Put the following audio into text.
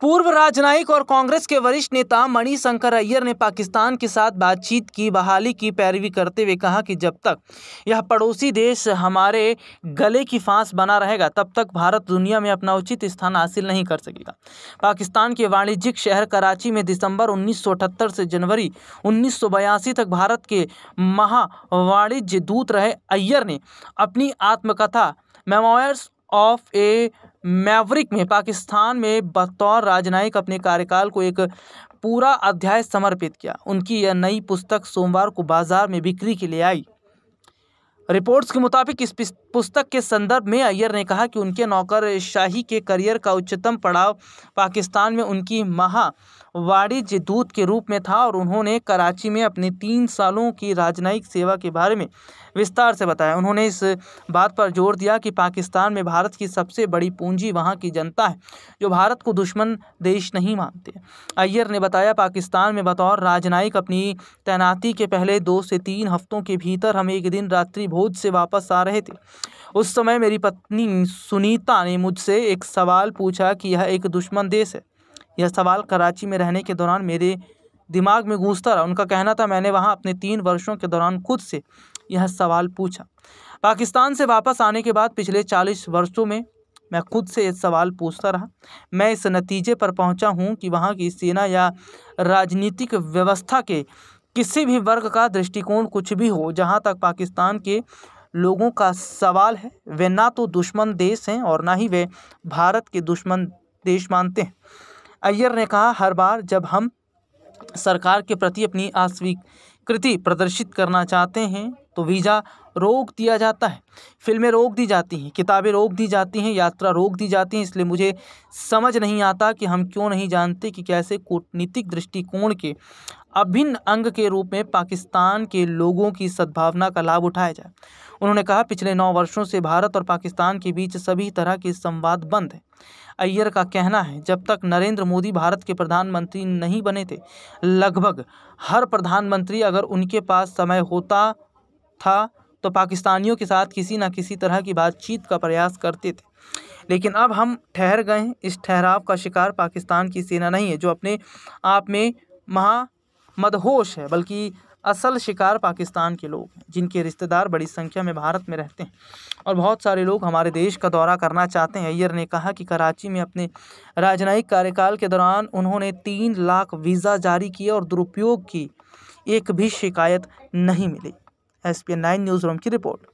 पूर्व राजनयिक और कांग्रेस के वरिष्ठ नेता मणि शंकर अय्यर ने पाकिस्तान के साथ बातचीत की बहाली की पैरवी करते हुए कहा कि जब तक यह पड़ोसी देश हमारे गले की फांस बना रहेगा तब तक भारत दुनिया में अपना उचित स्थान हासिल नहीं कर सकेगा पाकिस्तान के वाणिज्यिक शहर कराची में दिसंबर उन्नीस से जनवरी उन्नीस तक भारत के महावाणिज्य दूत रहे अय्यर ने अपनी आत्मकथा मेमोयर्स ऑफ ए मैवरिक में पाकिस्तान में बतौर राजनयिक अपने कार्यकाल को एक पूरा अध्याय समर्पित किया उनकी यह नई पुस्तक सोमवार को बाजार में बिक्री के लिए आई रिपोर्ट्स के मुताबिक इस पुस्तक के संदर्भ में अय्यर ने कहा कि उनके नौकरशाही के करियर का उच्चतम पड़ाव पाकिस्तान में उनकी महा वाणिज्य दूत के रूप में था और उन्होंने कराची में अपने तीन सालों की राजनयिक सेवा के बारे में विस्तार से बताया उन्होंने इस बात पर जोर दिया कि पाकिस्तान में भारत की सबसे बड़ी पूंजी वहाँ की जनता है जो भारत को दुश्मन देश नहीं मानते अय्यर ने बताया पाकिस्तान में बतौर राजनयिक अपनी तैनाती के पहले दो से तीन हफ्तों के भीतर हम एक दिन रात्रि भोज से वापस आ रहे थे उस समय मेरी पत्नी सुनीता ने मुझसे एक सवाल पूछा कि यह एक दुश्मन देश है यह सवाल कराची में रहने के दौरान मेरे दिमाग में गूंजता रहा उनका कहना था मैंने वहाँ अपने तीन वर्षों के दौरान खुद से यह सवाल पूछा पाकिस्तान से वापस आने के बाद पिछले चालीस वर्षों में मैं खुद से यह सवाल पूछता रहा मैं इस नतीजे पर पहुंचा हूं कि वहां की सेना या राजनीतिक व्यवस्था के किसी भी वर्ग का दृष्टिकोण कुछ भी हो जहां तक पाकिस्तान के लोगों का सवाल है वे ना तो दुश्मन देश हैं और ना ही वे भारत के दुश्मन देश मानते हैं अय्यर ने कहा हर बार जब हम सरकार के प्रति अपनी अस्वीकृति प्रदर्शित करना चाहते हैं तो वीज़ा रोक दिया जाता है फिल्में रोक दी जाती हैं किताबें रोक दी जाती हैं यात्रा रोक दी जाती हैं इसलिए मुझे समझ नहीं आता कि हम क्यों नहीं जानते कि कैसे कूटनीतिक दृष्टिकोण के अभिन्न अंग के रूप में पाकिस्तान के लोगों की सद्भावना का लाभ उठाया जाए उन्होंने कहा पिछले नौ वर्षों से भारत और पाकिस्तान के बीच सभी तरह के संवाद बंद हैं अय्यर का कहना है जब तक नरेंद्र मोदी भारत के प्रधानमंत्री नहीं बने थे लगभग हर प्रधानमंत्री अगर उनके पास समय होता था तो पाकिस्तानियों के साथ किसी न किसी तरह की बातचीत का प्रयास करते थे लेकिन अब हम ठहर गए इस ठहराव का शिकार पाकिस्तान की सेना नहीं है जो अपने आप में महा मदहोश है बल्कि असल शिकार पाकिस्तान के लोग हैं जिनके रिश्तेदार बड़ी संख्या में भारत में रहते हैं और बहुत सारे लोग हमारे देश का दौरा करना चाहते हैं अय्यर ने कहा कि कराची में अपने राजनयिक कार्यकाल के दौरान उन्होंने तीन लाख वीज़ा जारी किए और दुरुपयोग की एक भी शिकायत नहीं मिली S P nine news room की रिपोर्ट